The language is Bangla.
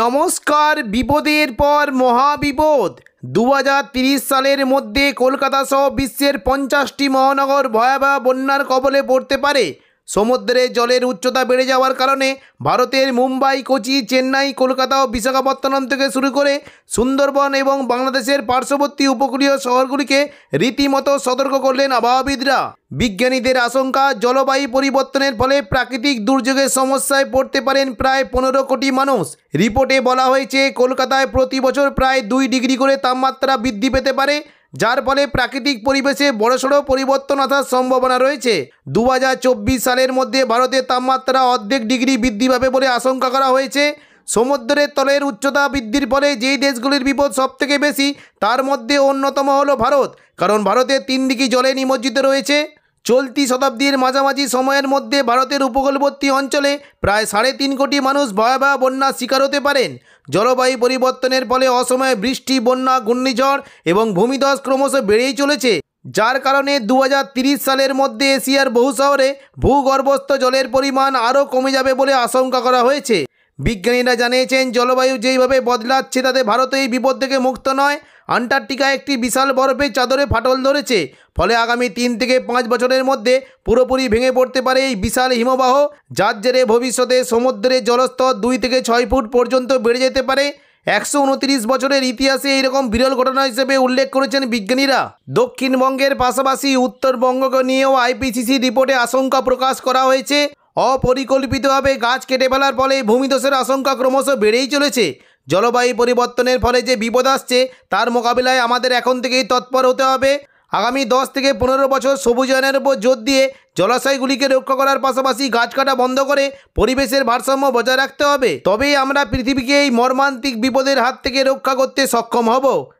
নমস্কার বিপদের পর মহাবিপদ দু সালের মধ্যে কলকাতা সহ বিশ্বের পঞ্চাশটি মহানগর ভয়াবহ বন্যার কবলে পড়তে পারে সমুদ্রে জলের উচ্চতা বেড়ে যাওয়ার কারণে ভারতের মুম্বাই কোচি চেন্নাই কলকাতা ও বিশাখাপত্তনম থেকে শুরু করে সুন্দরবন এবং বাংলাদেশের পার্শ্ববর্তী উপকূলীয় শহরগুলিকে রীতিমতো সতর্ক করলেন আবহাওয়াবিদরা বিজ্ঞানীদের আশঙ্কা জলবায়ু পরিবর্তনের ফলে প্রাকৃতিক দুর্যোগের সমস্যায় পড়তে পারেন প্রায় পনেরো কোটি মানুষ রিপোর্টে বলা হয়েছে কলকাতায় প্রতি বছর প্রায় দুই ডিগ্রি করে তাপমাত্রা বৃদ্ধি পেতে পারে যার ফলে প্রাকৃতিক পরিবেশে বড়সড় পরিবর্তন আসার সম্ভাবনা রয়েছে দু সালের মধ্যে ভারতের তাপমাত্রা অর্ধেক ডিগ্রি বৃদ্ধি পাবে বলে আশঙ্কা করা হয়েছে সমুদ্রের তলের উচ্চতা বৃদ্ধির ফলে যেই দেশগুলির বিপদ সবথেকে বেশি তার মধ্যে অন্যতম হলো ভারত কারণ ভারতের তিন দিকে জলে নিমজ্জিত রয়েছে চলতি শতাব্দীর মাঝামাঝি সময়ের মধ্যে ভারতের উপকূলবর্তী অঞ্চলে প্রায় সাড়ে তিন কোটি মানুষ ভয়াবহ বন্যার শিকার হতে পারেন জলবায়ু পরিবর্তনের ফলে অসময়ে বৃষ্টি বন্যা ঘূর্ণিঝড় এবং ভূমিধস ক্রমশ বেড়েই চলেছে যার কারণে দু সালের মধ্যে এশিয়ার বহু শহরে ভূগর্ভস্থ জলের পরিমাণ আরও কমে যাবে বলে আশঙ্কা করা হয়েছে বিজ্ঞানীরা জানিয়েছেন জলবায়ু যেইভাবে বদলাচ্ছে তাতে ভারত এই বিপদ থেকে মুক্ত নয় আন্টার্কটিকা একটি বিশাল বরফের চাদরে ফাটল ধরেছে ফলে আগামী তিন থেকে পাঁচ বছরের মধ্যে পুরোপুরি ভেঙে পড়তে পারে এই বিশাল হিমবাহ যার জেরে ভবিষ্যতে সমুদ্রের জলস্তর দুই থেকে ছয় ফুট পর্যন্ত বেড়ে যেতে পারে একশো উনত্রিশ বছরের ইতিহাসে এইরকম বিরল ঘটনা হিসেবে উল্লেখ করেছেন বিজ্ঞানীরা দক্ষিণবঙ্গের পাশাপাশি উত্তরবঙ্গকে নিয়েও আইপিসিসি রিপোর্টে আশঙ্কা প্রকাশ করা হয়েছে অপরিকল্পিতভাবে গাছ কেটে ফেলার ফলে ভূমিধসের আশঙ্কা ক্রমশ বেড়েই চলেছে জলবায়ু পরিবর্তনের ফলে যে বিপদ আসছে তার মোকাবিলায় আমাদের এখন থেকেই তৎপর হতে হবে আগামী দশ থেকে পনেরো বছর সবুজায়নের উপর জোর দিয়ে জলাশয়গুলিকে রক্ষা করার পাশাপাশি গাছ কাটা বন্ধ করে পরিবেশের ভারসাম্য বজায় রাখতে হবে তবেই আমরা পৃথিবীকে এই মর্মান্তিক বিপদের হাত থেকে রক্ষা করতে সক্ষম হব